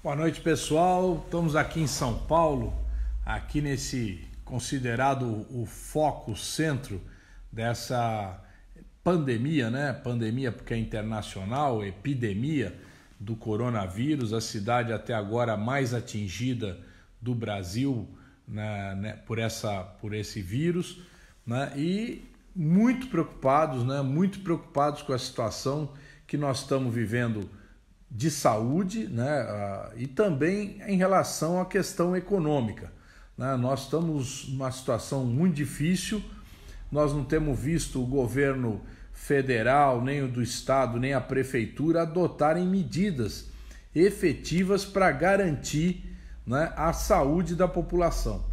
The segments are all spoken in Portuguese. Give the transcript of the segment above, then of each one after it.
Boa noite, pessoal. Estamos aqui em São Paulo, aqui nesse considerado o foco centro dessa pandemia, né? Pandemia porque é internacional, epidemia do coronavírus, a cidade até agora mais atingida do Brasil né, né, por, essa, por esse vírus, né? E muito preocupados, né? Muito preocupados com a situação que nós estamos vivendo de saúde né, e também em relação à questão econômica. Né? Nós estamos numa situação muito difícil, nós não temos visto o governo federal, nem o do estado, nem a prefeitura adotarem medidas efetivas para garantir né, a saúde da população.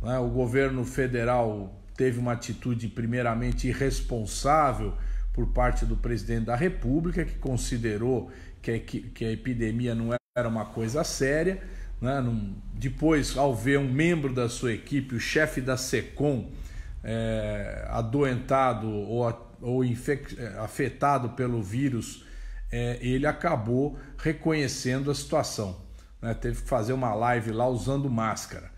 Né? O governo federal teve uma atitude primeiramente irresponsável por parte do presidente da República, que considerou que a, que a epidemia não era uma coisa séria. Né? Depois, ao ver um membro da sua equipe, o chefe da SECOM, é, adoentado ou, ou é, afetado pelo vírus, é, ele acabou reconhecendo a situação. Né? Teve que fazer uma live lá usando máscara.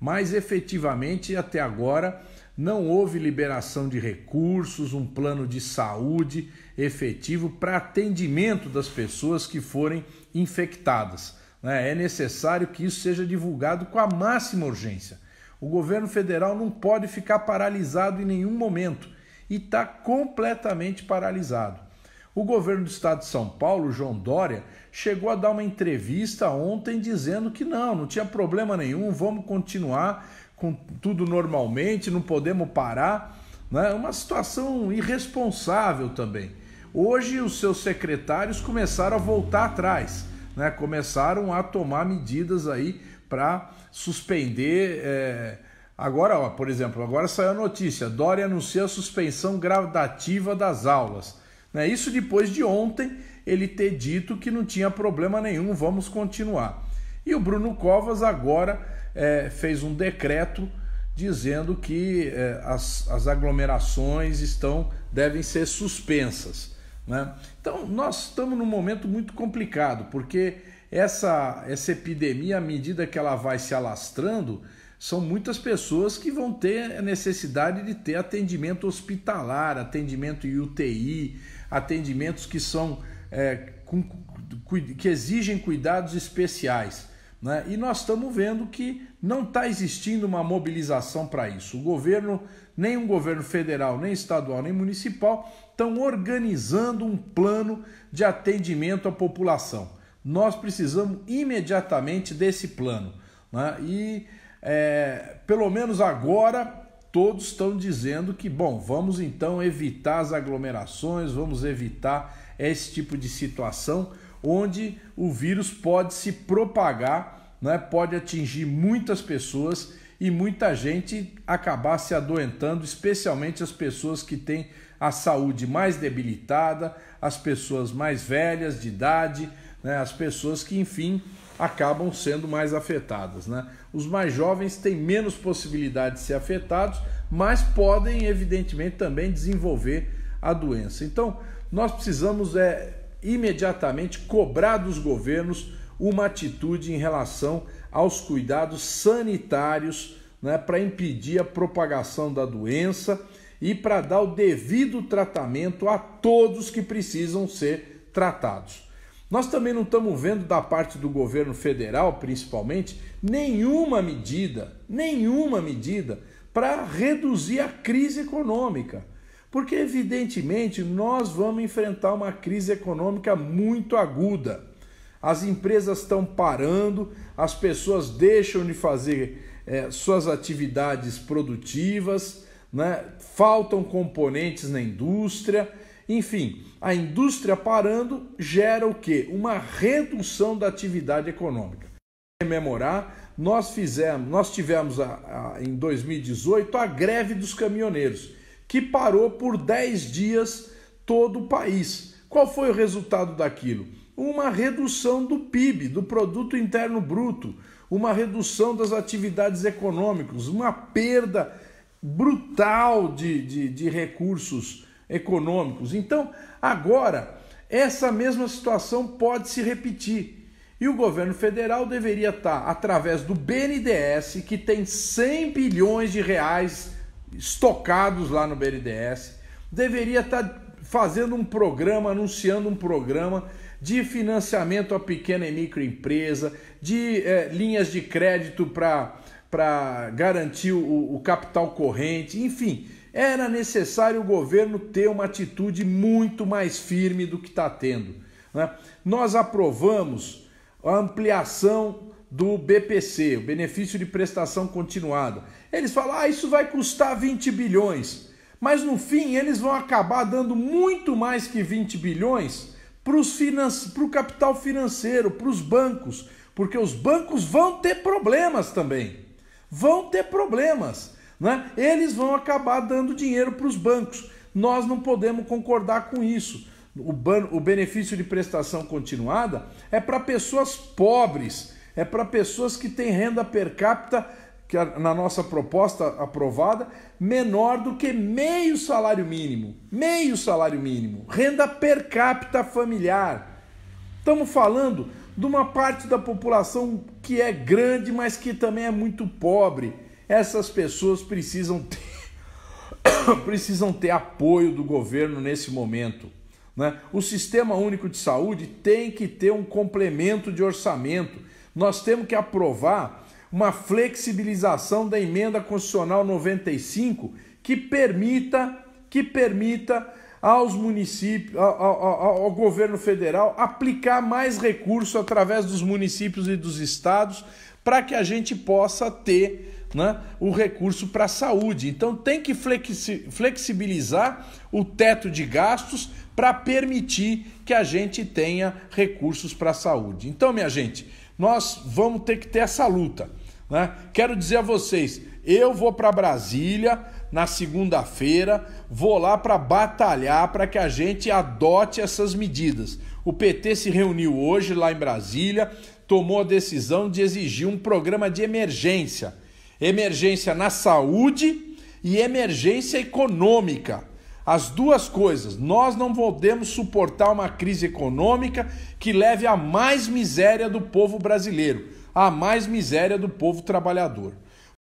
Mas efetivamente, até agora, não houve liberação de recursos, um plano de saúde efetivo para atendimento das pessoas que forem infectadas. Né? É necessário que isso seja divulgado com a máxima urgência. O governo federal não pode ficar paralisado em nenhum momento e está completamente paralisado. O governo do estado de São Paulo, João Dória, chegou a dar uma entrevista ontem dizendo que não, não tinha problema nenhum, vamos continuar com tudo normalmente, não podemos parar. Né? É uma situação irresponsável também. Hoje os seus secretários começaram a voltar atrás, né? começaram a tomar medidas aí para suspender. É... Agora, ó, por exemplo, agora saiu a notícia: Dória anuncia a suspensão gradativa das aulas. Né? Isso depois de ontem ele ter dito que não tinha problema nenhum, vamos continuar. E o Bruno Covas agora é, fez um decreto dizendo que é, as, as aglomerações estão devem ser suspensas. Né? Então, nós estamos num momento muito complicado, porque essa, essa epidemia, à medida que ela vai se alastrando, são muitas pessoas que vão ter necessidade de ter atendimento hospitalar, atendimento em UTI, atendimentos que são é, com, que exigem cuidados especiais. Né? E nós estamos vendo que não está existindo uma mobilização para isso. O governo, nem um governo federal, nem estadual, nem municipal, estão organizando um plano de atendimento à população. Nós precisamos imediatamente desse plano. Né? E é, pelo menos agora todos estão dizendo que, bom, vamos então evitar as aglomerações, vamos evitar esse tipo de situação onde o vírus pode se propagar, né? pode atingir muitas pessoas e muita gente acabar se adoentando, especialmente as pessoas que têm a saúde mais debilitada, as pessoas mais velhas de idade, né? as pessoas que, enfim, acabam sendo mais afetadas. Né? Os mais jovens têm menos possibilidade de ser afetados, mas podem, evidentemente, também desenvolver a doença. Então, nós precisamos é, imediatamente cobrar dos governos uma atitude em relação aos cuidados sanitários né, para impedir a propagação da doença e para dar o devido tratamento a todos que precisam ser tratados. Nós também não estamos vendo da parte do governo federal, principalmente, nenhuma medida, nenhuma medida para reduzir a crise econômica. Porque, evidentemente, nós vamos enfrentar uma crise econômica muito aguda. As empresas estão parando, as pessoas deixam de fazer é, suas atividades produtivas, né? faltam componentes na indústria. Enfim, a indústria parando gera o quê? Uma redução da atividade econômica. Rememorar, nós fizemos, nós tivemos a, a, em 2018 a greve dos caminhoneiros que parou por 10 dias todo o país. Qual foi o resultado daquilo? Uma redução do PIB, do produto interno bruto, uma redução das atividades econômicas, uma perda brutal de, de, de recursos econômicos. Então, agora, essa mesma situação pode se repetir. E o governo federal deveria estar, através do BNDES, que tem 100 bilhões de reais estocados lá no BNDES, deveria estar tá fazendo um programa, anunciando um programa de financiamento a pequena e microempresa, de é, linhas de crédito para garantir o, o capital corrente, enfim. Era necessário o governo ter uma atitude muito mais firme do que está tendo. Né? Nós aprovamos a ampliação do BPC, o benefício de prestação continuada. Eles falam: "Ah, isso vai custar 20 bilhões". Mas no fim, eles vão acabar dando muito mais que 20 bilhões para o finan... capital financeiro, para os bancos, porque os bancos vão ter problemas também. Vão ter problemas. Né? Eles vão acabar dando dinheiro para os bancos. Nós não podemos concordar com isso. O, ban... o benefício de prestação continuada é para pessoas pobres é para pessoas que têm renda per capita, que na nossa proposta aprovada, menor do que meio salário mínimo. Meio salário mínimo. Renda per capita familiar. Estamos falando de uma parte da população que é grande, mas que também é muito pobre. Essas pessoas precisam ter precisam ter apoio do governo nesse momento. Né? O Sistema Único de Saúde tem que ter um complemento de orçamento nós temos que aprovar uma flexibilização da emenda constitucional 95 que permita que permita aos municípios, ao, ao, ao, governo federal aplicar mais recurso através dos municípios e dos estados para que a gente possa ter né, o recurso para a saúde. Então tem que flexibilizar o teto de gastos para permitir que a gente tenha recursos para a saúde. Então, minha gente, nós vamos ter que ter essa luta. Né? Quero dizer a vocês, eu vou para Brasília na segunda-feira, vou lá para batalhar para que a gente adote essas medidas. O PT se reuniu hoje lá em Brasília, tomou a decisão de exigir um programa de emergência. Emergência na saúde e emergência econômica. As duas coisas. Nós não podemos suportar uma crise econômica que leve a mais miséria do povo brasileiro, a mais miséria do povo trabalhador.